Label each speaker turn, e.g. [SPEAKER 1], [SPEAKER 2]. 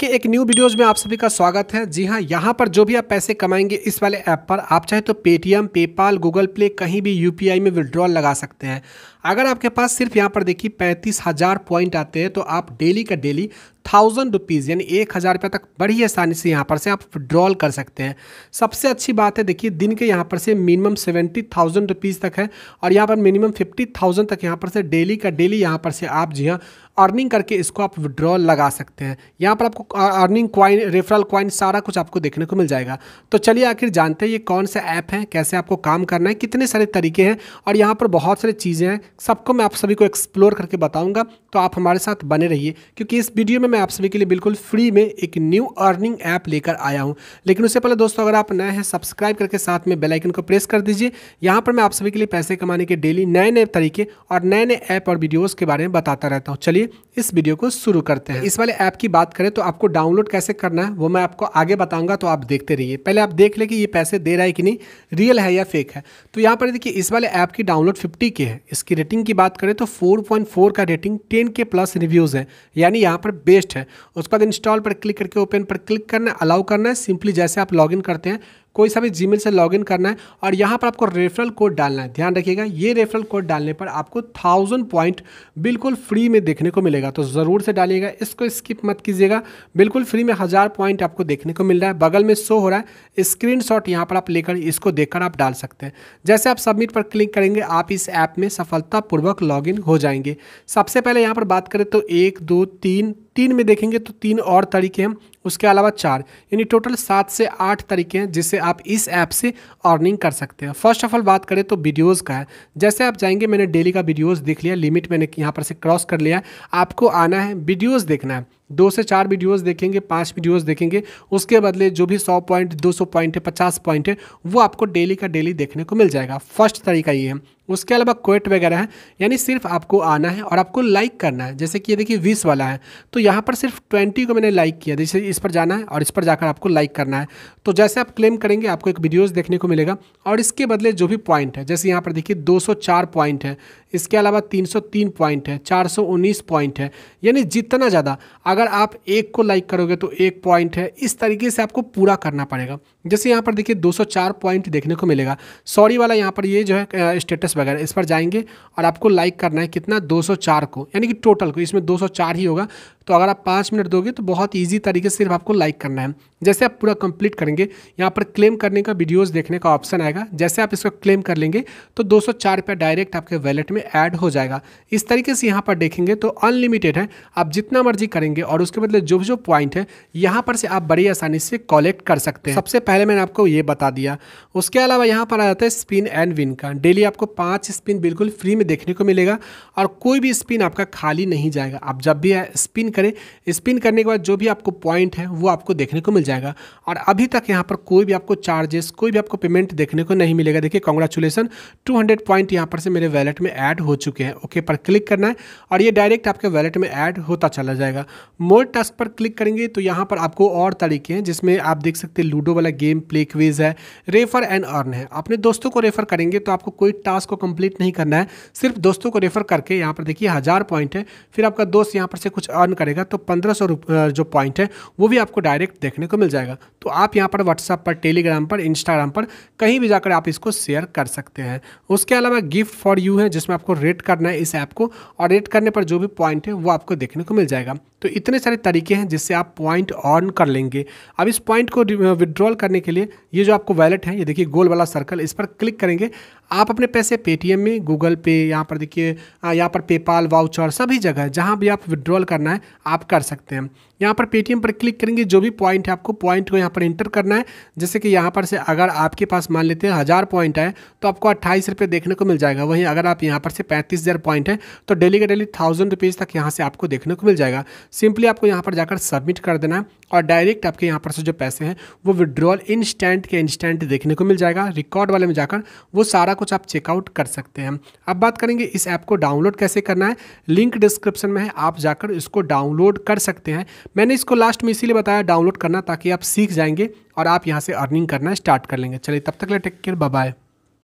[SPEAKER 1] कि एक new videos में आप सभी का स्वागत है जी हाँ यहाँ पर जो भी आप पैसे कमाएंगे इस वाले ऐप पर आप चाहे तो पेटीएम पेपाल गूगल प्ले कहीं भी यूपीआई में विड्रॉल लगा सकते हैं अगर आपके पास सिर्फ यहाँ पर देखिए पैंतीस हज़ार पॉइंट आते हैं तो आप डेली का डेली थाउजेंड रुपीज़ यानी एक हज़ार रुपये तक बड़ी आसानी से यहाँ पर से आप विड्रॉल कर सकते हैं सबसे अच्छी बात है देखिए दिन के यहाँ पर से मिनिमम सेवेंटी थाउजेंड रुपीज़ तक है और यहाँ पर मिनिमम फिफ्टी थाउजेंड तक यहाँ पर से डेली का डेली यहाँ पर से आप जी हाँ अर्निंग करके इसको आप विड्रॉल लगा सकते हैं यहाँ पर आपको अर्निंग क्वाइन रेफरल क्वाइन सारा कुछ आपको देखने को मिल जाएगा तो चलिए आखिर जानते हैं ये कौन सा ऐप है कैसे आपको काम करना है कितने सारे तरीके हैं और यहाँ पर बहुत सारी चीज़ें हैं सबको मैं आप सभी को एक्सप्लोर करके बताऊँगा तो आप हमारे साथ बने रहिए क्योंकि इस वीडियो में मैं मैं आप सभी के लिए बिल्कुल फ्री में एक न्यू अर्निंग ऐप लेकर आया हूं लेकिन उससे पहले दोस्तों अगर आप नए हैं सब्सक्राइब करके साथ में बेल आइकन को प्रेस कर दीजिए यहां पर मैं आप सभी के लिए पैसे कमाने के डेली नए नए तरीके और नए नए ऐप और वीडियोज़ के बारे में बताता रहता हूँ चलिए इस वीडियो को शुरू करते हैं इस वाले ऐप की बात करें तो आपको डाउनलोड कैसे करना है वो मैं आपको आगे बताऊंगा तो आप देखते रहिए पहले आप देख लें कि ये पैसे दे रहा है कि नहीं रियल है या फेक है तो यहाँ पर देखिए इस वाले ऐप की डाउनलोड फिफ्टी के है इसकी रेटिंग की बात करें तो फोर का रेटिंग टेन के प्लस रिव्यूज़ है यानी यहाँ पर बेस्ट पेस्ट है उसके बाद इंस्टॉल पर क्लिक करके ओपन पर क्लिक करना अलाउ करना है सिंपली जैसे आप लॉग करते हैं कोई सा भी जीमेल से लॉगिन करना है और यहाँ पर आपको रेफरल कोड डालना है ध्यान रखिएगा ये रेफरल कोड डालने पर आपको थाउजेंड पॉइंट बिल्कुल फ्री में देखने को मिलेगा तो ज़रूर से डालिएगा इसको स्किप मत कीजिएगा बिल्कुल फ्री में हज़ार पॉइंट आपको देखने को मिल रहा है बगल में शो हो रहा है स्क्रीन शॉट यहाँ पर आप लेकर इसको देखकर आप डाल सकते हैं जैसे आप सबमिट पर क्लिक करेंगे आप इस ऐप में सफलतापूर्वक लॉगिन हो जाएंगे सबसे पहले यहाँ पर बात करें तो एक दो तीन तीन में देखेंगे तो तीन और तरीके हैं उसके अलावा चार यानी टोटल सात से आठ तरीके हैं जिससे आप इस ऐप से अर्निंग कर सकते हैं फर्स्ट ऑफ ऑल बात करें तो वीडियोज़ का है जैसे आप जाएंगे मैंने डेली का वीडियोज़ देख लिया लिमिट मैंने यहाँ पर से क्रॉस कर लिया आपको आना है वीडियोज़ देखना है दो से चार वीडियोस देखेंगे पांच वीडियोस देखेंगे उसके बदले जो भी सौ पॉइंट दो सौ पॉइंट है पचास पॉइंट है वो आपको डेली का डेली देखने को मिल जाएगा फर्स्ट तरीका ये है उसके अलावा क्वेट वगैरह है यानी सिर्फ आपको आना है और आपको लाइक करना है जैसे कि ये देखिए बीस वाला है तो यहाँ पर सिर्फ ट्वेंटी को मैंने लाइक किया जैसे इस पर जाना है और इस पर जाकर आपको लाइक करना है तो जैसे आप क्लेम करेंगे आपको एक वीडियोज़ देखने को मिलेगा और इसके बदले जो भी पॉइंट है जैसे यहाँ पर देखिए दो पॉइंट है इसके अलावा तीन पॉइंट है चार पॉइंट है यानी जितना ज़्यादा अगर आप एक को लाइक करोगे तो एक पॉइंट है इस तरीके से आपको पूरा करना पड़ेगा जैसे यहाँ पर देखिए 204 पॉइंट देखने को मिलेगा सॉरी वाला यहाँ पर ये जो है स्टेटस वगैरह इस पर जाएंगे और आपको लाइक करना है कितना 204 को यानी कि टोटल को इसमें 204 ही होगा तो अगर आप पाँच मिनट दोगे तो बहुत ईजी तरीके से सिर्फ आपको लाइक करना है जैसे आप पूरा कंप्लीट करेंगे यहाँ पर क्लेम करने का वीडियोज़ देखने का ऑप्शन आएगा जैसे आप इसको क्लेम कर लेंगे तो दो सौ डायरेक्ट आपके वैलेट में ऐड हो जाएगा इस तरीके से यहाँ पर देखेंगे तो अनलिमिटेड है आप जितना मर्जी करेंगे और उसके बदले जो जो पॉइंट है यहाँ पर से आप बड़ी आसानी से कॉलेक्ट कर सकते हैं सबसे पहले मैंने आपको ये बता दिया उसके अलावा यहाँ पर आ जाता है स्पिन एंड विन का डेली आपको पाँच स्पिन बिल्कुल फ्री में देखने को मिलेगा और कोई भी स्पिन आपका खाली नहीं जाएगा आप जब भी स्पिन करें स्पिन करने के बाद जो भी आपको पॉइंट है वो आपको देखने को मिल जाएगा और अभी तक यहाँ पर कोई भी आपको चार्जेस कोई भी आपको पेमेंट देखने को नहीं मिलेगा देखिए कॉन्ग्रेचुलेसन टू पॉइंट यहाँ पर से मेरे वैलेट में ऐड हो चुके हैं ओके पर क्लिक करना है और ये डायरेक्ट आपके वैलेट में ऐड होता चला जाएगा मोर टास्क पर क्लिक करेंगे तो यहाँ पर आपको और तरीके हैं जिसमें आप देख सकते हैं लूडो वाला गेम प्ले क्वेज है रेफर एंड अर्न है अपने दोस्तों को रेफर करेंगे तो आपको कोई टास्क को कंप्लीट नहीं करना है सिर्फ दोस्तों को रेफर करके यहाँ पर देखिए हज़ार पॉइंट है फिर आपका दोस्त यहाँ पर से कुछ अर्न करेगा करेगा तो पंद्रह सौ जो पॉइंट है वो भी आपको डायरेक्ट देखने को मिल जाएगा तो आप यहाँ पर व्हाट्सअप पर टेलीग्राम पर इंस्टाग्राम पर कहीं भी जाकर आप इसको शेयर कर सकते हैं उसके अलावा गिफ्ट फॉर यू है जिसमें आपको रेट करना है इस ऐप को और रेट करने पर जो भी पॉइंट है वो आपको देखने को मिल जाएगा तो इतने सारे तरीके हैं जिससे आप पॉइंट ऑन कर लेंगे अब इस पॉइंट को विड्रॉल करने के लिए ये जो आपको वैलेट है ये देखिए गोल वाला सर्कल इस पर क्लिक करेंगे आप अपने पैसे पेटीएम में गूगल पे यहाँ पर देखिए यहाँ पर पेपाल वाउचर सभी जगह जहाँ भी आप विड्रॉल करना है आप कर सकते हैं यहाँ पर पेटीएम पर क्लिक करेंगे जो भी पॉइंट है आपको पॉइंट को यहाँ पर एंटर करना है जैसे कि यहाँ पर से अगर आपके पास मान लेते हैं हज़ार पॉइंट है तो आपको अट्ठाईस रुपये देखने को मिल जाएगा वहीं अगर आप यहाँ पर से पैंतीस हज़ार पॉइंट है तो डेली का डेली थाउजेंड रुपीज़ तक यहाँ से आपको देखने को मिल जाएगा सिंपली आपको यहाँ पर जाकर सबमिट कर देना है और डायरेक्ट आपके यहाँ पर से जो पैसे हैं वो विड्रॉल इंस्टेंट के इंस्टेंट देखने को मिल जाएगा रिकॉर्ड वाले में जाकर वो सारा कुछ आप चेकआउट कर सकते हैं अब बात करेंगे इस ऐप को डाउनलोड कैसे करना है लिंक डिस्क्रिप्शन में है आप जाकर इसको डाउनलोड कर सकते हैं मैंने इसको लास्ट में इसीलिए बताया डाउनलोड करना ताकि आप सीख जाएंगे और आप यहाँ से अर्निंग करना स्टार्ट कर लेंगे चलिए तब तक ले टेक केयर बाय